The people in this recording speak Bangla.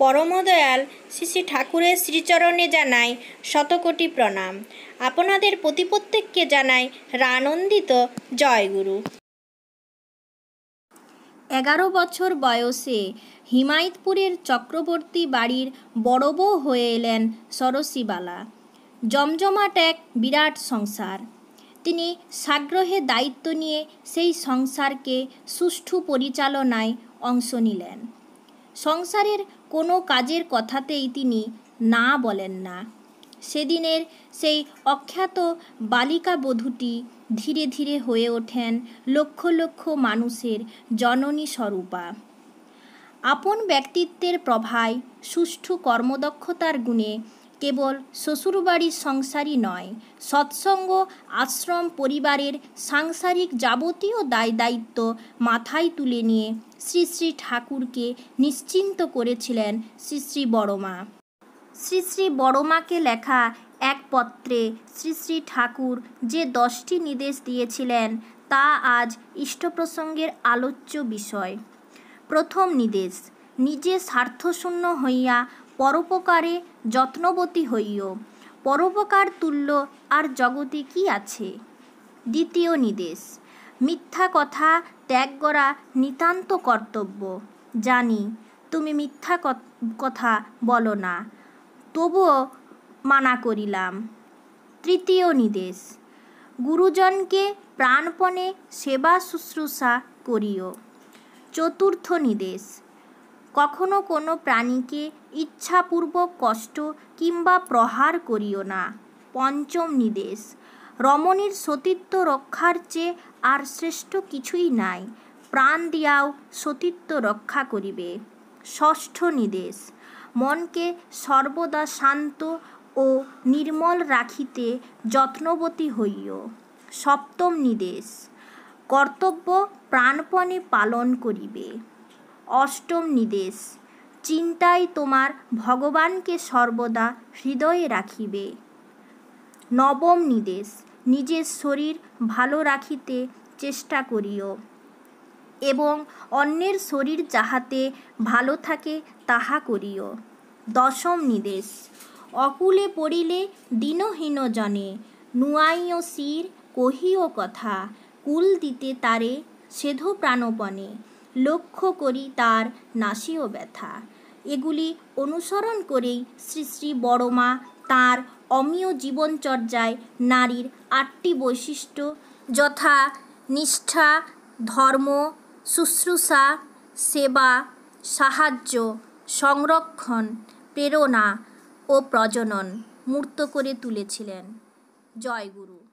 পরমদয়াল শ্রী শ্রী ঠাকুরের শ্রীচরণে জানাই শতকোটি প্রণাম আপনাদের প্রতি প্রত্যেককে জানাই রানন্দিত জয়গুরু এগারো বছর বয়সে হিমায়তপুরের চক্রবর্তী বাড়ির বড় বউ হয়ে এলেন সরসীবালা জমজমাট এক বিরাট সংসার তিনি সাগ্রহে দায়িত্ব নিয়ে সেই সংসারকে সুষ্ঠু পরিচালনায় অংশ নিলেন সংসারের কোনো কাজের কথাতেই তিনি না বলেন না সেদিনের সেই অখ্যাত বালিকা বধূটি ধীরে ধীরে হয়ে ওঠেন লক্ষ লক্ষ মানুষের জননী স্বরূপা আপন ব্যক্তিত্বের প্রভায় সুষ্ঠু কর্মদক্ষতার গুণে কেবল শ্বশুরবাড়ির সংসারই নয় সৎসঙ্গ আশ্রম পরিবারের সাংসারিক যাবতীয় দায় দায়িত্ব মাথায় তুলে নিয়ে শ্রী শ্রী ঠাকুরকে নিশ্চিন্ত করেছিলেন শ্রী শ্রী বড়মা শ্রী শ্রী বড়মাকে লেখা এক পত্রে শ্রী শ্রী ঠাকুর যে দশটি নির্দেশ দিয়েছিলেন তা আজ ইষ্টপ্রসঙ্গের আলোচ্য বিষয় প্রথম নির্দেশ নিজে স্বার্থশূন্য হইয়া পরোপকারে যত্নবতী হইও পরোপকার তুল্য আর জগতে কি আছে দ্বিতীয় নির্দেশ মিথ্যা কথা ত্যাগ করা নিতান্ত কর্তব্য জানি তুমি মিথ্যা কথা বলো না তবুও মানা করিলাম তৃতীয় নির্দেশ গুরুজনকে প্রাণপণে সেবা শুশ্রূষা করিও চতুর্থ নির্দেশ কখনো কোনো প্রাণীকে ইচ্ছাপূর্বক কষ্ট কিংবা প্রহার করিও না পঞ্চম নির্দেশ রমণীর সতীত্ব রক্ষার চেয়ে আর শ্রেষ্ঠ কিছুই নাই প্রাণ দিয়াও সতীত্ব রক্ষা করিবে ষষ্ঠ নির্দেশ মনকে সর্বদা শান্ত ও নির্মল রাখিতে যত্নবতী হইও সপ্তম নির্দেশ কর্তব্য প্রাণপণে পালন করিবে অষ্টম নিদেশ চিন্তায় তোমার ভগবানকে সর্বদা হৃদয়ে রাখিবে নবম নিদেশ নিজের শরীর ভালো রাখিতে চেষ্টা করিও এবং অন্যের শরীর যাহাতে ভালো থাকে তাহা করিও দশম নিদেশ অকুলে পড়িলে দিনহীন জনে নুয়াইও শির কহিও কথা কুল দিতে তারে সেধ প্রাণপণে লক্ষ্য করি তার নাসীয় ব্যথা এগুলি অনুসরণ করেই শ্রী শ্রী বড়মা তাঁর অমীয় জীবনচর্যায় নারীর আটটি বৈশিষ্ট্য যথা নিষ্ঠা ধর্ম শুশ্রূষা সেবা সাহায্য সংরক্ষণ প্রেরণা ও প্রজনন মূর্ত করে তুলেছিলেন জয়গুরু